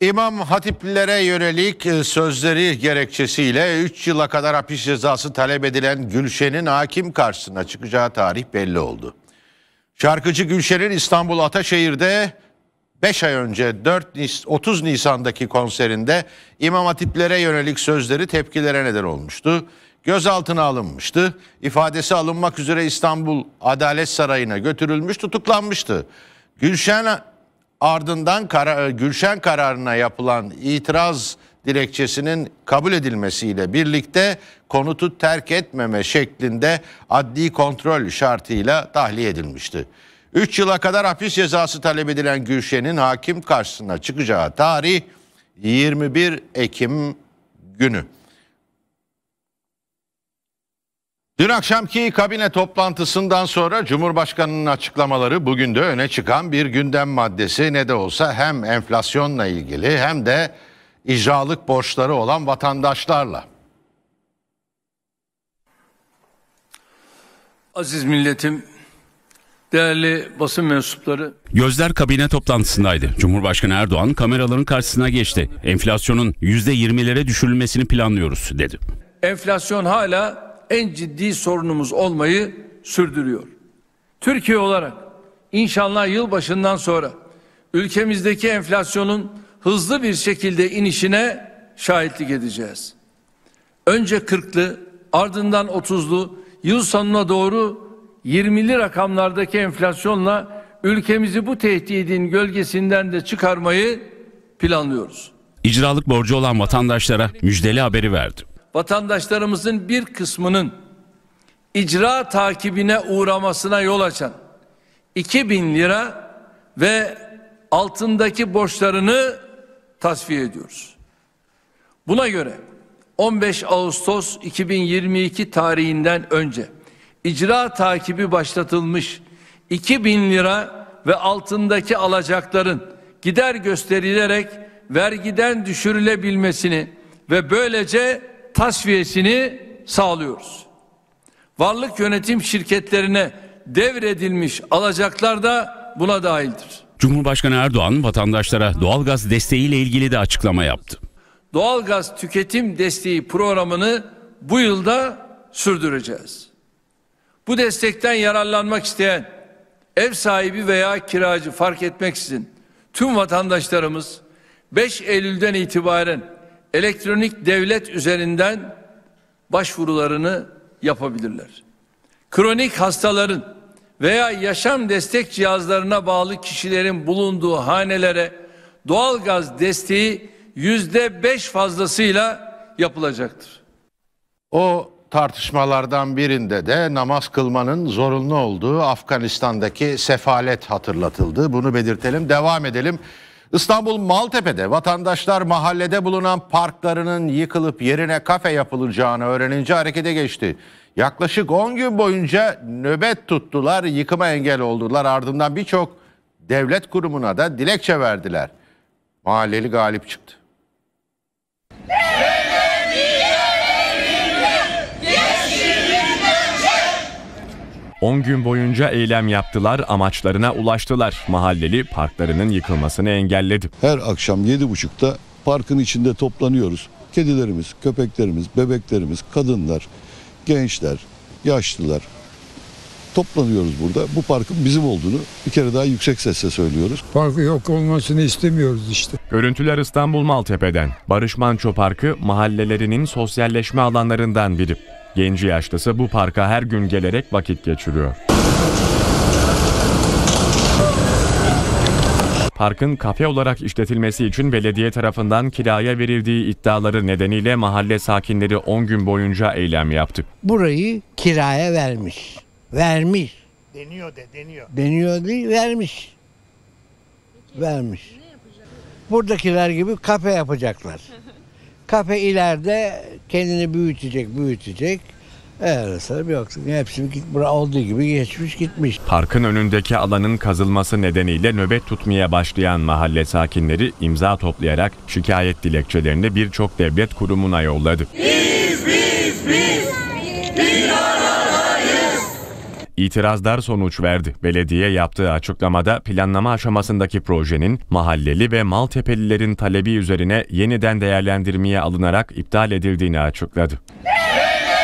İmam Hatiplilere yönelik e, sözleri gerekçesiyle 3 yıla kadar hapis cezası talep edilen Gülşen'in hakim karşısına çıkacağı tarih belli oldu. Şarkıcı Gülşen'in İstanbul Ataşehir'de 5 ay önce 4 30 Nisan'daki konserinde İmam Hatiplilere yönelik sözleri tepkilere neden olmuştu. Gözaltına alınmıştı. İfadesi alınmak üzere İstanbul Adalet Sarayı'na götürülmüş, tutuklanmıştı. Gülşen ardından kara, e, Gülşen kararına yapılan itiraz dilekçesinin kabul edilmesiyle birlikte konutu terk etmeme şeklinde adli kontrol şartıyla tahliye edilmişti. 3 yıla kadar hapis cezası talep edilen Gülşen'in hakim karşısına çıkacağı tarih 21 Ekim günü. Dün akşamki kabine toplantısından sonra Cumhurbaşkanı'nın açıklamaları bugün de öne çıkan bir gündem maddesi ne de olsa hem enflasyonla ilgili hem de icralık borçları olan vatandaşlarla. Aziz milletim, Değerli basın mensupları. Gözler kabine toplantısındaydı. Cumhurbaşkanı Erdoğan kameraların karşısına geçti. Enflasyonun %20'lere düşürülmesini planlıyoruz dedi. Enflasyon hala en ciddi sorunumuz olmayı sürdürüyor. Türkiye olarak inşallah yılbaşından sonra ülkemizdeki enflasyonun hızlı bir şekilde inişine şahitlik edeceğiz. Önce 40'lı ardından 30'lu yıl sonuna doğru 20'li rakamlardaki enflasyonla ülkemizi bu tehdidin gölgesinden de çıkarmayı planlıyoruz. İcralık borcu olan vatandaşlara müjdeli haberi verdi vatandaşlarımızın bir kısmının icra takibine uğramasına yol açan 2000 lira ve altındaki borçlarını tasfiye ediyoruz. Buna göre 15 Ağustos 2022 tarihinden önce icra takibi başlatılmış 2000 lira ve altındaki alacakların gider gösterilerek vergiden düşürülebilmesini ve böylece tasfiyesini sağlıyoruz. Varlık yönetim şirketlerine devredilmiş alacaklar da buna dahildir. Cumhurbaşkanı Erdoğan vatandaşlara doğalgaz desteğiyle ilgili de açıklama yaptı. Doğalgaz tüketim desteği programını bu yılda sürdüreceğiz. Bu destekten yararlanmak isteyen ev sahibi veya kiracı fark etmeksizin tüm vatandaşlarımız 5 Eylül'den itibaren elektronik devlet üzerinden başvurularını yapabilirler. Kronik hastaların veya yaşam destek cihazlarına bağlı kişilerin bulunduğu hanelere doğal gaz desteği yüzde beş fazlasıyla yapılacaktır. O tartışmalardan birinde de namaz kılmanın zorunlu olduğu Afganistan'daki sefalet hatırlatıldı. Bunu belirtelim, devam edelim. İstanbul Maltepe'de vatandaşlar mahallede bulunan parklarının yıkılıp yerine kafe yapılacağını öğrenince harekete geçti. Yaklaşık 10 gün boyunca nöbet tuttular, yıkıma engel oldular. Ardından birçok devlet kurumuna da dilekçe verdiler. Mahalleli galip çıktı. 10 gün boyunca eylem yaptılar, amaçlarına ulaştılar. Mahalleli parklarının yıkılmasını engelledi. Her akşam 7.30'da parkın içinde toplanıyoruz. Kedilerimiz, köpeklerimiz, bebeklerimiz, kadınlar, gençler, yaşlılar toplanıyoruz burada. Bu parkın bizim olduğunu bir kere daha yüksek sesle söylüyoruz. Parkı yok olmasını istemiyoruz işte. Görüntüler İstanbul Maltepe'den. Barış Manço Parkı mahallelerinin sosyalleşme alanlarından biri. Genci yaşlısı bu parka her gün gelerek vakit geçiriyor. Parkın kafe olarak işletilmesi için belediye tarafından kiraya verildiği iddiaları nedeniyle mahalle sakinleri 10 gün boyunca eylem yaptı. Burayı kiraya vermiş. Vermiş. Deniyor de deniyor. Deniyor değil vermiş. Vermiş. Buradakiler gibi kafe yapacaklar. Kafe ileride kendini büyütecek, büyütecek. Eğer sarıp yoksa hepsi git, olduğu gibi geçmiş gitmiş. Parkın önündeki alanın kazılması nedeniyle nöbet tutmaya başlayan mahalle sakinleri imza toplayarak şikayet dilekçelerini birçok devlet kurumuna yolladı. Biz, biz, biz, biz. İtirazlar sonuç verdi. Belediye yaptığı açıklamada planlama aşamasındaki projenin mahalleli ve Maltepelilerin talebi üzerine yeniden değerlendirmeye alınarak iptal edildiğini açıkladı. Evet.